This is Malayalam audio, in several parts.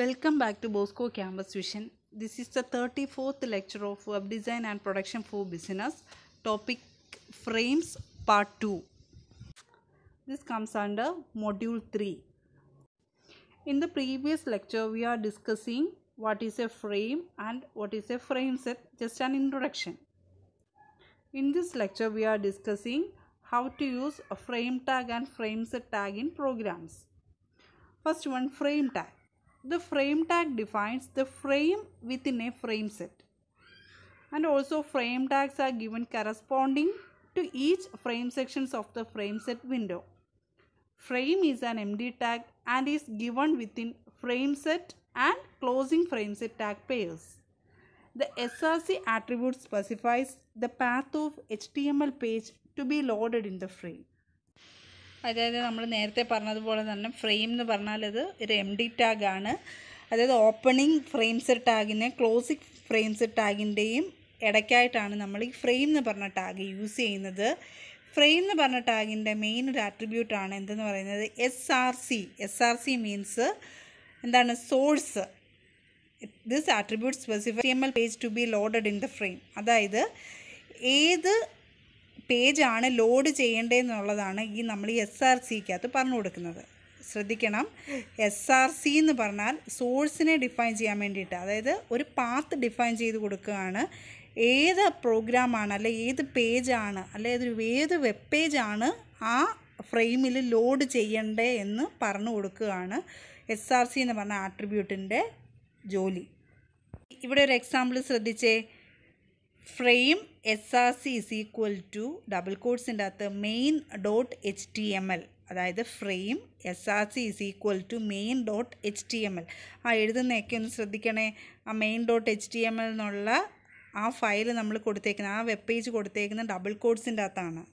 Welcome back to Bosco Campus Vision. This is the 34th lecture of Web Design and Production for Business, topic Frames Part 2. This comes under Module 3. In the previous lecture, we are discussing what is a frame and what is a frame set, just an introduction. In this lecture, we are discussing how to use a frame tag and frame set tag in programs. First one, frame tag the frame tag defines the frame within a frame set. And also frame tags are given corresponding to each frame sections of the frame set window. Frame is an MD tag and is given within frame set and closing frame set tag pairs. The SRC attribute specifies the path of HTML page to be loaded in the frame. അതായത് നമ്മൾ നേരത്തെ പറഞ്ഞതുപോലെ തന്നെ ഫ്രെയിം എന്ന് പറഞ്ഞാൽ ഇത് ഒരു എം ഡി ടാഗാണ് അതായത് ഓപ്പണിംഗ് ഫ്രെയിംസ് ടാഗിനെ ക്ലോസിങ് ഫ്രെയിംസ് ടാഗിൻ്റെയും ഇടയ്ക്കായിട്ടാണ് നമ്മൾ ഈ ഫ്രെയിം എന്ന് പറഞ്ഞ ടാഗ് യൂസ് ചെയ്യുന്നത് ഫ്രെയിം എന്ന് പറഞ്ഞ ടാഗിൻ്റെ മെയിൻ ഒരു ആട്രിബ്യൂട്ടാണ് എന്തെന്ന് പറയുന്നത് S R C S R C means എന്താണ് source this attribute specify M L page to be loaded in the frame അതായത് ഏത് പേജ് ആണ് ലോഡ് ചെയ്യേണ്ടതെന്നുള്ളതാണ് ഈ നമ്മൾ എസ് ആർ സിക്കകത്ത് പറഞ്ഞു കൊടുക്കുന്നത് ശ്രദ്ധിക്കണം എസ് ആർ സി എന്ന് പറഞ്ഞാൽ സോഴ്സിനെ ഡിഫൈൻ ചെയ്യാൻ വേണ്ടിയിട്ട് അതായത് ഒരു പാത്ത് ഡിഫൈൻ ചെയ്ത് കൊടുക്കുകയാണ് ഏത് പ്രോഗ്രാമാണ് അല്ലെ ഏത് പേജാണ് അല്ലെ ഏതൊരു ഏത് വെബ് പേജാണ് ആ ഫ്രെയിമിൽ ലോഡ് ചെയ്യണ്ടേ എന്ന് പറഞ്ഞു കൊടുക്കുകയാണ് എസ് ആർ സി എന്ന് പറഞ്ഞ ആട്രിബ്യൂട്ടിൻ്റെ ജോലി ഇവിടെ ഒരു എക്സാമ്പിൾ ശ്രദ്ധിച്ചേ frame S R C is equal to double കോഡ്സിൻ്റെ അകത്ത് main dot H T M L അതായത് frame S R C is equal to main dot H T M L ആ എഴുതുന്നതൊക്കെ ഒന്ന് ശ്രദ്ധിക്കണേ ആ main dot H T M L എന്നുള്ള ആ ഫയൽ നമ്മൾ കൊടുത്തേക്കുന്നത് ആ വെബ് പേജ് കൊടുത്തേക്കുന്നത് ഡബിൾ കോഡ്സിൻ്റെ അകത്താണ്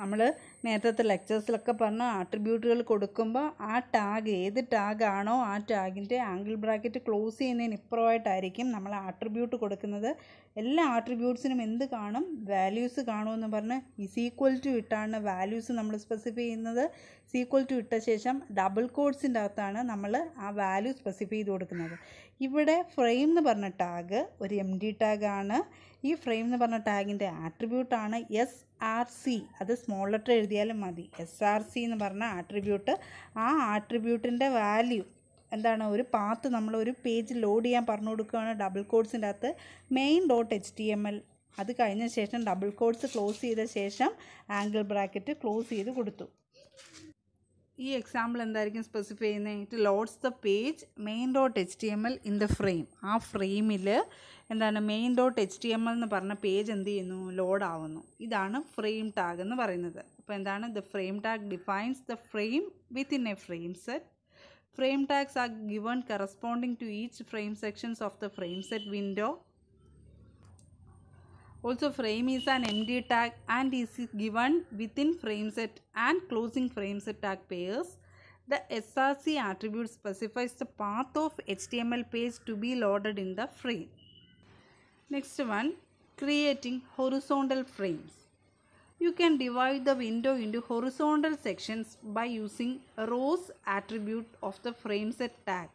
നമ്മൾ നേരത്തെ ലെക്ചേഴ്സിലൊക്കെ പറഞ്ഞ ആട്രിബ്യൂട്ടുകൾ കൊടുക്കുമ്പോൾ ആ ടാഗ് ഏത് ടാഗാണോ ആ ടാഗിൻ്റെ ആംഗിൾ ബ്രാക്കറ്റ് ക്ലോസ് ചെയ്യുന്നതിന് ഇപ്പുറമായിട്ടായിരിക്കും നമ്മൾ ആട്രിബ്യൂട്ട് കൊടുക്കുന്നത് എല്ലാ ആട്രിബ്യൂട്ട്സിനും എന്ത് കാണും വാല്യൂസ് കാണുമെന്ന് പറഞ്ഞ് ഇസ് ഈക്വൽ ടു ഇട്ടാണ് വാല്യൂസ് നമ്മൾ സ്പെസിഫൈ ചെയ്യുന്നത് സീക്വൽ ടു ഇട്ട ശേഷം ഡബിൾ കോഡ്സിൻ്റെ അകത്താണ് നമ്മൾ ആ വാല്യൂ സ്പെസിഫൈ ചെയ്ത് കൊടുക്കുന്നത് ഇവിടെ ഫ്രെയിം എന്ന് പറഞ്ഞ ടാഗ് ഒരു എം ഡി ടാഗാണ് ഈ ഫ്രെയിം എന്ന് പറഞ്ഞ ടാഗിൻ്റെ ആട്രിബ്യൂട്ടാണ് എസ് ആർ സി അത് സ്മോൾ ലെറ്റർ എഴുതിയാലും മതി എസ് ആർ സി എന്ന് പറഞ്ഞ ആട്രിബ്യൂട്ട് ആ ആട്രിബ്യൂട്ടിൻ്റെ വാല്യൂ എന്താണ് ഒരു പാത്ത് നമ്മൾ ഒരു പേജ് ലോഡ് ചെയ്യാൻ പറഞ്ഞു കൊടുക്കുകയാണ് ഡബിൾ കോഡ്സിൻ്റെ അകത്ത് main dot H T M L അത് കഴിഞ്ഞ ശേഷം ഡബിൾ കോഡ്സ് ക്ലോസ് ചെയ്ത ശേഷം ആംഗിൾ ബ്രാക്കറ്റ് ക്ലോസ് ചെയ്ത് കൊടുത്തു ഈ എക്സാമ്പിൾ എന്തായിരിക്കും സ്പെസിഫൈ ചെയ്യുന്നത് it loads the page main dot H T M L in the frame ആ ഫ്രെയിമിൽ എന്താണ് main dot H T M L എന്ന് പറഞ്ഞ പേജ് എന്ത് ചെയ്യുന്നു ലോഡ് ആവുന്നു ഇതാണ് ഫ്രെയിം ടാഗ് എന്ന് പറയുന്നത് അപ്പോൾ എന്താണ് the frame tag defines the frame within a frameset frame tags are given corresponding to each frame sections of the frameset window Also frame is an MD tag and is given within frameset and closing frameset tag pairs. The SRC attribute specifies the path of HTML page to be loaded in the frame. Next one, creating horizontal frames. You can divide the window into horizontal sections by using rows attribute of the frameset tag.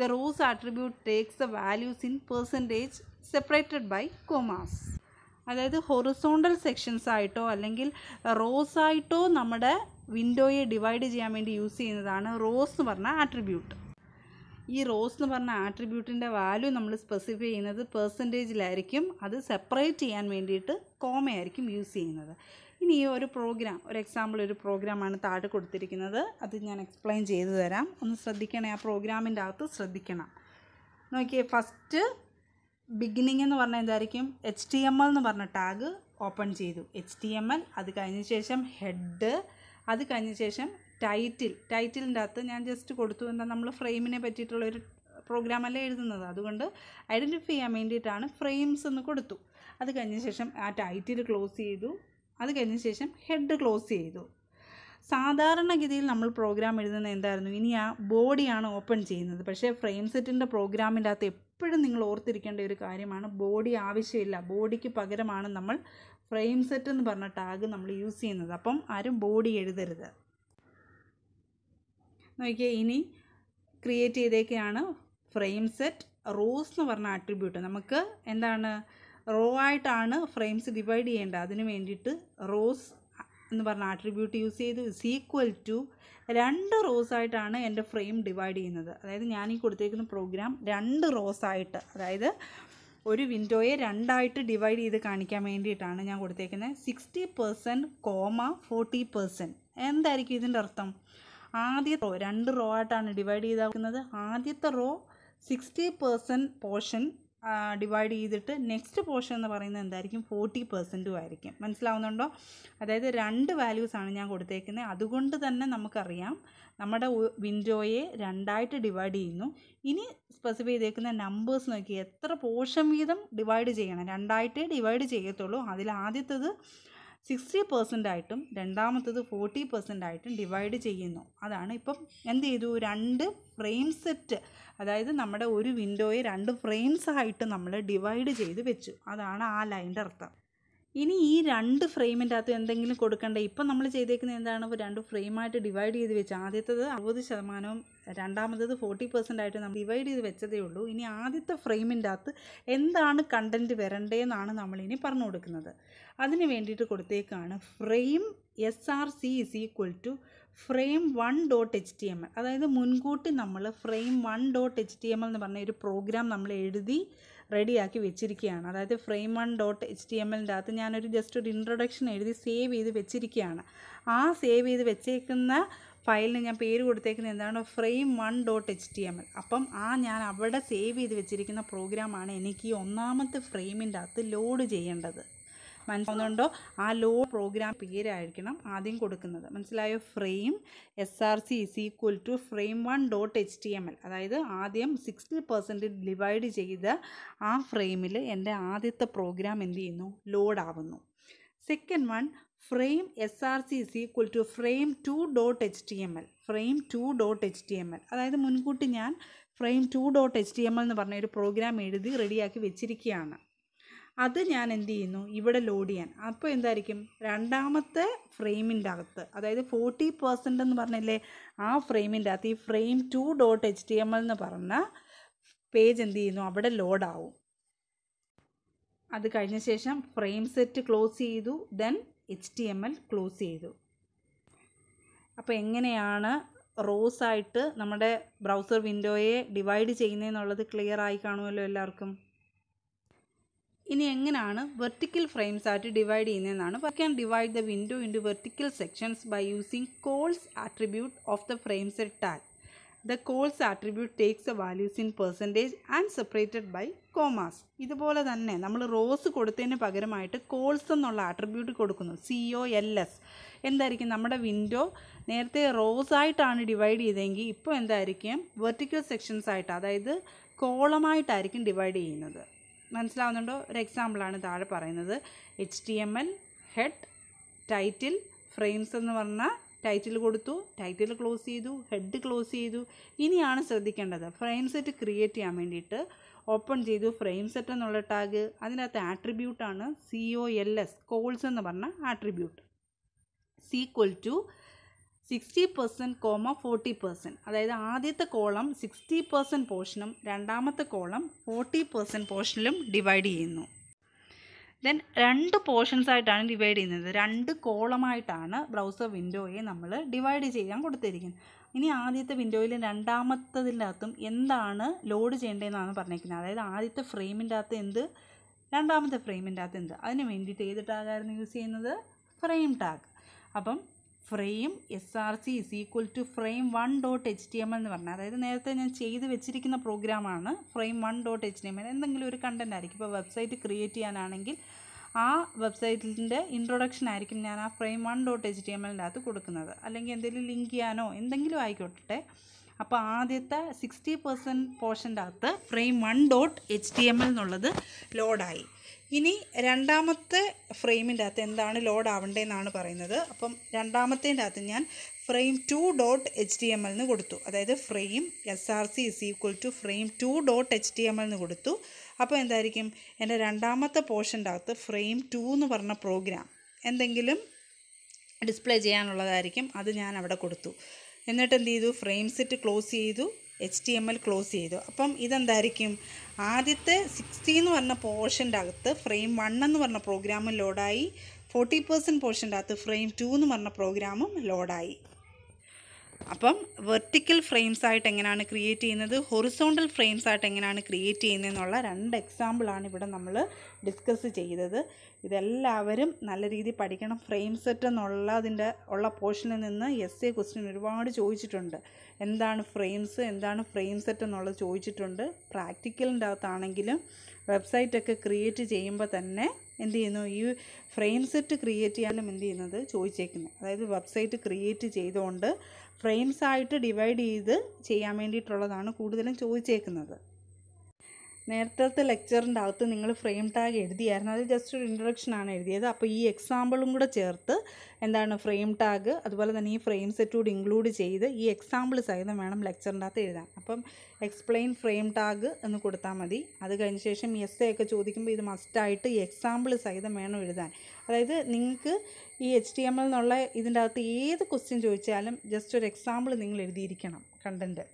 the rows attribute takes the values in percentage separated by commas അതായത് ഹൊറിസോണ്ടൽ സെക്ഷൻസ് ആയിട്ടോ അല്ലെങ്കിൽ റോസ് uh, ആയിട്ടോ നമ്മുടെ വിൻഡോയെ ഡിവൈഡ് ചെയ്യാൻ വേണ്ടി യൂസ് ചെയ്യുന്നതാണ് റോസ് എന്ന് പറഞ്ഞ ആട്രിബ്യൂട്ട് ഈ റോസ് എന്ന് പറഞ്ഞ ആട്രിബ്യൂട്ടിൻ്റെ വാല്യൂ നമ്മൾ സ്പെസിഫൈ ചെയ്യുന്നത് പെർസെൻറ്റേജിലായിരിക്കും അത് സെപ്പറേറ്റ് ചെയ്യാൻ വേണ്ടിയിട്ട് കോമയായിരിക്കും യൂസ് ചെയ്യുന്നത് ഇനി ഈ ഒരു പ്രോഗ്രാം ഒരു എക്സാമ്പിൾ ഒരു പ്രോഗ്രാമാണ് താഴെ കൊടുത്തിരിക്കുന്നത് അത് ഞാൻ എക്സ്പ്ലെയിൻ ചെയ്തു തരാം ഒന്ന് ശ്രദ്ധിക്കണേ ആ പ്രോഗ്രാമിൻ്റെ അകത്ത് ശ്രദ്ധിക്കണം നോക്കിയേ ഫസ്റ്റ് ബിഗിനിങ് എന്ന് പറഞ്ഞാൽ എന്തായിരിക്കും എച്ച് ടി എം എൽ എന്ന് പറഞ്ഞ ടാഗ് ഓപ്പൺ ചെയ്തു എച്ച് ടി എം എൽ അത് കഴിഞ്ഞ ശേഷം ഹെഡ് അത് കഴിഞ്ഞ ശേഷം ടൈറ്റിൽ ടൈറ്റിലിൻ്റെ അകത്ത് ഞാൻ ജസ്റ്റ് കൊടുത്തു എന്താ നമ്മൾ ഫ്രെയിമിനെ പറ്റിയിട്ടുള്ളൊരു ഒരു പ്രോഗ്രാം അല്ല എഴുതുന്നത് അതുകൊണ്ട് ഐഡൻറ്റിഫൈ ചെയ്യാൻ വേണ്ടിയിട്ടാണ് ഫ്രെയിംസ് എന്ന് കൊടുത്തു അത് കഴിഞ്ഞ ശേഷം ആ ടൈറ്റിൽ ക്ലോസ് ചെയ്തു അത് കഴിഞ്ഞ ശേഷം ഹെഡ് ക്ലോസ് ചെയ്തു സാധാരണഗതിയിൽ നമ്മൾ പ്രോഗ്രാം എഴുതുന്നത് എന്തായിരുന്നു ഇനി ആ ബോഡിയാണ് ഓപ്പൺ ചെയ്യുന്നത് പക്ഷേ ഫ്രെയിം സെറ്റിൻ്റെ പ്രോഗ്രാമിൻ്റെ അകത്ത് എപ്പോഴും നിങ്ങൾ ഓർത്തിരിക്കേണ്ട ഒരു കാര്യമാണ് ബോഡി ആവശ്യമില്ല ബോഡിക്ക് പകരമാണ് നമ്മൾ ഫ്രെയിം സെറ്റ് എന്ന് പറഞ്ഞ ടാഗ് നമ്മൾ യൂസ് ചെയ്യുന്നത് അപ്പം ആരും ബോഡി എഴുതരുത് നോക്കിയേ ഇനി ക്രിയേറ്റ് ചെയ്തേക്കെയാണ് ഫ്രെയിം സെറ്റ് റോസ് എന്ന് പറഞ്ഞ ആട്രിബ്യൂട്ട് നമുക്ക് എന്താണ് റോ ആയിട്ടാണ് ഫ്രെയിംസ് ഡിവൈഡ് ചെയ്യേണ്ടത് അതിന് വേണ്ടിയിട്ട് റോസ് എന്ന് പറഞ്ഞ ആട്രിബ്യൂട്ട് യൂസ് ചെയ്ത് ഇസ് ഈക്വൽ ടു രണ്ട് റോസ് ആയിട്ടാണ് എൻ്റെ ഫ്രെയിം ഡിവൈഡ് ചെയ്യുന്നത് അതായത് ഞാൻ ഈ കൊടുത്തേക്കുന്ന പ്രോഗ്രാം രണ്ട് റോസ് ആയിട്ട് അതായത് ഒരു വിൻഡോയെ രണ്ടായിട്ട് ഡിവൈഡ് ചെയ്ത് കാണിക്കാൻ വേണ്ടിയിട്ടാണ് ഞാൻ കൊടുത്തേക്കുന്നത് sixty percent comma forty percent എന്തായിരിക്കും ഇതിൻ്റെ അർത്ഥം ആദ്യ റോ രണ്ട് റോ ആയിട്ടാണ് ഡിവൈഡ് ചെയ്താക്കുന്നത് ആദ്യത്തെ row sixty percent portion divide ചെയ്തിട്ട് നെക്സ്റ്റ് പോർഷൻ എന്ന് പറയുന്നത് എന്തായിരിക്കും ഫോർട്ടി പെർസെൻറ്റും ആയിരിക്കും മനസ്സിലാവുന്നുണ്ടോ അതായത് രണ്ട് വാല്യൂസാണ് ഞാൻ കൊടുത്തേക്കുന്നത് അതുകൊണ്ട് തന്നെ നമുക്കറിയാം നമ്മുടെ വിൻഡോയെ രണ്ടായിട്ട് ഡിവൈഡ് ചെയ്യുന്നു ഇനി സ്പെസിഫൈ ചെയ്തേക്കുന്ന നമ്പേഴ്സ് നോക്കി എത്ര പോർഷൻ വീതം ഡിവൈഡ് ചെയ്യണം രണ്ടായിട്ടേ ഡിവൈഡ് ചെയ്യത്തുള്ളൂ അതിൽ ആദ്യത്തേത് സിക്സ്റ്റി പെർസെൻ്റ് ആയിട്ടും രണ്ടാമത്തത് ഫോർട്ടി പെർസെൻ്റ് ആയിട്ടും ഡിവൈഡ് ചെയ്യുന്നു അതാണ് ഇപ്പം എന്ത് ചെയ്തു രണ്ട് ഫ്രെയിം സെറ്റ് അതായത് നമ്മുടെ ഒരു വിൻഡോയെ രണ്ട് ഫ്രെയിംസ് ആയിട്ട് നമ്മൾ ഡിവൈഡ് ചെയ്ത് വെച്ചു അതാണ് ആ ലൈൻ്റെ അർത്ഥം ഇനി ഈ രണ്ട് ഫ്രെയിമിൻ്റെ അകത്ത് എന്തെങ്കിലും കൊടുക്കണ്ടേ ഇപ്പം നമ്മൾ ചെയ്തേക്കുന്നത് എന്താണ് രണ്ട് ഫ്രെയിമായിട്ട് ഡിവൈഡ് ചെയ്ത് വെച്ച് ആദ്യത്തത് അറുപത് ശതമാനവും രണ്ടാമത്തത് ഫോർട്ടി പെർസെൻ്റ് ആയിട്ട് നമ്മൾ ഡിവൈഡ് ചെയ്ത് വെച്ചതേ ഉള്ളൂ ഇനി ആദ്യത്തെ ഫ്രെയിമിൻ്റെ അകത്ത് എന്താണ് കണ്ടൻറ്റ് വരണ്ടേന്നാണ് നമ്മളിനി പറഞ്ഞു കൊടുക്കുന്നത് അതിന് വേണ്ടിയിട്ട് കൊടുത്തേക്കാണ് frame S R C is equal to frame one dot H T M L അതായത് മുൻകൂട്ടി നമ്മൾ frame one dot H T M L എന്ന് പറഞ്ഞ ഒരു പ്രോഗ്രാം നമ്മൾ എഴുതി റെഡിയാക്കി വെച്ചിരിക്കുകയാണ് അതായത് frame one dot H T M എല്ലിൻ്റെ അകത്ത് ഞാനൊരു ജസ്റ്റ് ഒരു ഇൻട്രൊഡക്ഷൻ എഴുതി സേവ് ചെയ്ത് വെച്ചിരിക്കുകയാണ് ആ സേവ് ചെയ്ത് വെച്ചേക്കുന്ന ഫയലിന് ഞാൻ പേര് കൊടുത്തേക്കുന്നത് എന്താണ് frame one dot H T M L അപ്പം ആ ഞാൻ അവിടെ സേവ് ചെയ്ത് വെച്ചിരിക്കുന്ന പ്രോഗ്രാമാണ് എനിക്ക് ഈ ഒന്നാമത്തെ ഫ്രെയിമിൻ്റെ അകത്ത് ലോഡ് ചെയ്യേണ്ടത് മനസ്സിലാവുന്നുണ്ടോ ആ ലോ പ്രോഗ്രാം പേരായിരിക്കണം ആദ്യം കൊടുക്കുന്നത് മനസ്സിലായോ frame S R C is equal to frame one dot H T M L അതായത് ആദ്യം സിക്സ്റ്റി പെർസെൻറ്റ് ഡിവൈഡ് ചെയ്ത് ആ ഫ്രെയിമിൽ എൻ്റെ ആദ്യത്തെ പ്രോഗ്രാം എന്ത് ചെയ്യുന്നു ലോഡാവുന്നു second one frame S R C is equal to frame two dot H T M L frame two dot H T M L അതായത് മുൻകൂട്ടി ഞാൻ frame two dot H T M L എന്ന് പറഞ്ഞ ഒരു പ്രോഗ്രാം എഴുതി റെഡിയാക്കി വെച്ചിരിക്കുകയാണ് അത് ഞാൻ എന്ത് ചെയ്യുന്നു ഇവിടെ ലോഡ് ചെയ്യാൻ അപ്പോൾ എന്തായിരിക്കും രണ്ടാമത്തെ ഫ്രെയിമിൻ്റെ അകത്ത് അതായത് ഫോർട്ടി പെർസെൻ്റ് എന്ന് പറഞ്ഞില്ലേ ആ ഫ്രെയിമിൻ്റെ അകത്ത് ഈ frame two dot H T M L എന്ന് പറഞ്ഞ പേജ് എന്ത് ചെയ്യുന്നു അവിടെ ലോഡാവും അത് കഴിഞ്ഞ ശേഷം ഫ്രെയിം സെറ്റ് ക്ലോസ് ചെയ്തു then H T M L close ചെയ്തു അപ്പോൾ എങ്ങനെയാണ് റോസ് ആയിട്ട് നമ്മുടെ ബ്രൗസർ വിൻഡോയെ ഡിവൈഡ് ചെയ്യുന്നതെന്നുള്ളത് ക്ലിയർ ആയി കാണുമല്ലോ എല്ലാവർക്കും ഇനി എങ്ങനെയാണ് വെർട്ടിക്കൽ ഫ്രെയിംസ് ആയിട്ട് ഡിവൈഡ് ചെയ്യുന്നതെന്നാണ് we can divide the window into vertical sections by using cols attribute of the frames tag the cols attribute takes a values in percentage and separated by commas ഇതുപോലെ തന്നെ നമ്മൾ റോസ് കൊടുത്തതിന് പകരമായിട്ട് കോൾസ് എന്നുള്ള ആട്രിബ്യൂട്ട് കൊടുക്കുന്നു സി ഒ എൽ എസ് എന്തായിരിക്കും നമ്മുടെ വിൻഡോ നേരത്തെ റോസ് ആയിട്ടാണ് ഡിവൈഡ് ചെയ്തതെങ്കിൽ ഇപ്പോൾ എന്തായിരിക്കും വെർട്ടിക്കൽ സെക്ഷൻസ് ആയിട്ട് അതായത് കോളമായിട്ടായിരിക്കും ഡിവൈഡ് ചെയ്യുന്നത് മനസ്സിലാവുന്നുണ്ടോ ഒരു എക്സാമ്പിളാണ് താഴെ പറയുന്നത് H T M L head title frames എന്ന് പറഞ്ഞാൽ ടൈറ്റിൽ കൊടുത്തു ടൈറ്റിൽ ക്ലോസ് ചെയ്തു ഹെഡ് ക്ലോസ് ചെയ്തു ഇനിയാണ് ശ്രദ്ധിക്കേണ്ടത് ഫ്രെയിം സെറ്റ് ക്രിയേറ്റ് ചെയ്യാൻ വേണ്ടിയിട്ട് ഓപ്പൺ ചെയ്തു ഫ്രെയിം സെറ്റ് എന്നുള്ള ടാഗ് അതിനകത്ത് ആട്രിബ്യൂട്ടാണ് C O L S cols എന്ന് പറഞ്ഞ attribute is equal to sixty percent comma forty percent അതായത് ആദ്യത്തെ കോളം സിക്സ്റ്റി പെർസെൻറ്റ് പോർഷനും രണ്ടാമത്തെ കോളം ഫോർട്ടി പെർസെൻറ്റ് പോർഷനിലും ഡിവൈഡ് ചെയ്യുന്നു ദെൻ രണ്ട് പോർഷൻസ് ആയിട്ടാണ് ഡിവൈഡ് ചെയ്യുന്നത് രണ്ട് കോളമായിട്ടാണ് ബ്രൗസർ വിൻഡോയെ നമ്മൾ ഡിവൈഡ് ചെയ്യാൻ കൊടുത്തിരിക്കുന്നത് ഇനി ആദ്യത്തെ വിൻഡോയിൽ രണ്ടാമത്തതിൻ്റെ അകത്തും എന്താണ് ലോഡ് ചെയ്യേണ്ടതെന്നാണ് പറഞ്ഞിരിക്കുന്നത് അതായത് ആദ്യത്തെ ഫ്രെയിമിൻ്റെ അകത്ത് എന്ത് രണ്ടാമത്തെ ഫ്രെയിമിൻ്റെ അകത്ത് എന്ത് അതിന് വേണ്ടിയിട്ട് ഏത് ടാഗായിരുന്നു യൂസ് ചെയ്യുന്നത് ഫ്രെയിം ടാഗ് അപ്പം frame S R C is equal to frame one dot H T M എന്ന് പറഞ്ഞാൽ അതായത് നേരത്തെ ഞാൻ ചെയ്ത് വെച്ചിരിക്കുന്ന പ്രോഗ്രാമാണ് frame one dot H T M എന്തെങ്കിലും ഒരു കണ്ടൻ്റ് ആയിരിക്കും ഇപ്പോൾ വെബ്സൈറ്റ് ക്രിയേറ്റ് ചെയ്യാനാണെങ്കിൽ ആ വെബ്സൈറ്റിൻ്റെ ഇൻട്രൊഡക്ഷൻ ആയിരിക്കും ഞാൻ ആ frame one dot H T M എല്ലിൻ്റെ അകത്ത് കൊടുക്കുന്നത് അല്ലെങ്കിൽ എന്തെങ്കിലും ലിങ്ക് ചെയ്യാനോ എന്തെങ്കിലും ആയിക്കോട്ടെ അപ്പോൾ ആദ്യത്തെ സിക്സ്റ്റി പെർസെൻറ്റ് പോർഷൻ്റെ അകത്ത് frame one dot H T M L എന്നുള്ളത് ലോഡായി ഇനി രണ്ടാമത്തെ ഫ്രെയിമിൻ്റെ അകത്ത് എന്താണ് ലോഡ് ആവേണ്ടതെന്നാണ് പറയുന്നത് അപ്പം രണ്ടാമത്തേൻ്റെ അകത്ത് ഞാൻ frame two dot H D M L കൊടുത്തു അതായത് frame S R C is equal to frame two dot H D M L കൊടുത്തു അപ്പോൾ എന്തായിരിക്കും എൻ്റെ രണ്ടാമത്തെ പോർഷൻ്റെ അകത്ത് ഫ്രെയിം ടു എന്ന് പറഞ്ഞ പ്രോഗ്രാം എന്തെങ്കിലും ഡിസ്പ്ലേ ചെയ്യാനുള്ളതായിരിക്കും അത് ഞാൻ അവിടെ കൊടുത്തു എന്നിട്ട് എന്ത് ചെയ്തു ഫ്രെയിം സെറ്റ് ക്ലോസ് ചെയ്തു H T M L close ചെയ്തു അപ്പം ഇതെന്തായിരിക്കും ആദ്യത്തെ സിക്സ്റ്റി എന്ന് പറഞ്ഞ പോർഷൻ്റെ അകത്ത് ഫ്രെയിം വൺ എന്ന് പറഞ്ഞ പ്രോഗ്രാമും ലോഡായി ഫോർട്ടി പേഴ്സൻറ്റ് പോർഷൻ്റെ അകത്ത് ഫ്രെയിം ടു എന്ന് പറഞ്ഞ പ്രോഗ്രാമും ലോഡായി അപ്പം വെർട്ടിക്കൽ ഫ്രെയിംസ് ആയിട്ട് എങ്ങനെയാണ് ക്രിയേറ്റ് ചെയ്യുന്നത് ഹൊറിസോണ്ടൽ ഫ്രെയിംസ് ആയിട്ട് എങ്ങനെയാണ് ക്രിയേറ്റ് ചെയ്യുന്നതെന്നുള്ള രണ്ട് എക്സാമ്പിളാണ് ഇവിടെ നമ്മൾ ഡിസ്കസ് ചെയ്തത് ഇതെല്ലാവരും നല്ല രീതിയിൽ പഠിക്കണം ഫ്രെയിം സെറ്റ് എന്നുള്ളതിൻ്റെ ഉള്ള പോർഷനിൽ നിന്ന് എസ് എ ക്വസ്റ്റ്യൻ ഒരുപാട് ചോദിച്ചിട്ടുണ്ട് എന്താണ് ഫ്രെയിംസ് എന്താണ് ഫ്രെയിം സെറ്റ് എന്നുള്ളത് ചോദിച്ചിട്ടുണ്ട് പ്രാക്ടിക്കലിൻ്റെ അകത്താണെങ്കിലും വെബ്സൈറ്റൊക്കെ ക്രിയേറ്റ് ചെയ്യുമ്പോൾ തന്നെ എന്ത് ചെയ്യുന്നു ഈ ഫ്രെയിം സെറ്റ് ക്രിയേറ്റ് ചെയ്യാനും എന്ത് ചെയ്യുന്നത് ചോദിച്ചേക്കുന്നത് അതായത് വെബ്സൈറ്റ് ക്രിയേറ്റ് ചെയ്തുകൊണ്ട് ഫ്രെയിംസ് ആയിട്ട് ഡിവൈഡ് ചെയ്ത് ചെയ്യാൻ വേണ്ടിയിട്ടുള്ളതാണ് കൂടുതലും ചോദിച്ചേക്കുന്നത് നേരത്തെ ലെക്ചറിൻ്റെ അകത്ത് നിങ്ങൾ ഫ്രെയിം ടാഗ് എഴുതിയായിരുന്നു അത് ജസ്റ്റ് ഒരു ആണ് എഴുതിയത് അപ്പോൾ ഈ എക്സാമ്പിളും കൂടെ ചേർത്ത് എന്താണ് ഫ്രെയിം ടാഗ് അതുപോലെ തന്നെ ഈ ഫ്രെയിം സെറ്റ് കൂടി ഇൻക്ലൂഡ് ചെയ്ത് ഈ എക്സാമ്പിൾ സഹിതം വേണം ലെക്ചറിൻ്റെ അകത്ത് എഴുതാൻ അപ്പം എക്സ്പ്ലെയിൻ ഫ്രെയിം ടാഗ് എന്ന് കൊടുത്താൽ മതി അത് കഴിഞ്ഞ ശേഷം എസ് എ ഒക്കെ ചോദിക്കുമ്പോൾ ഇത് മസ്റ്റായിട്ട് ഈ എക്സാമ്പിൾ സഹിതം വേണം എഴുതാൻ അതായത് നിങ്ങൾക്ക് ഈ എച്ച് ടി എം എൽ എന്നുള്ള ഇതിൻ്റെ അകത്ത് ഏത് ക്വസ്റ്റ്യൻ ചോദിച്ചാലും ജസ്റ്റ് ഒരു എക്സാമ്പിൾ നിങ്ങൾ എഴുതിയിരിക്കണം കണ്ടൻറ്റ്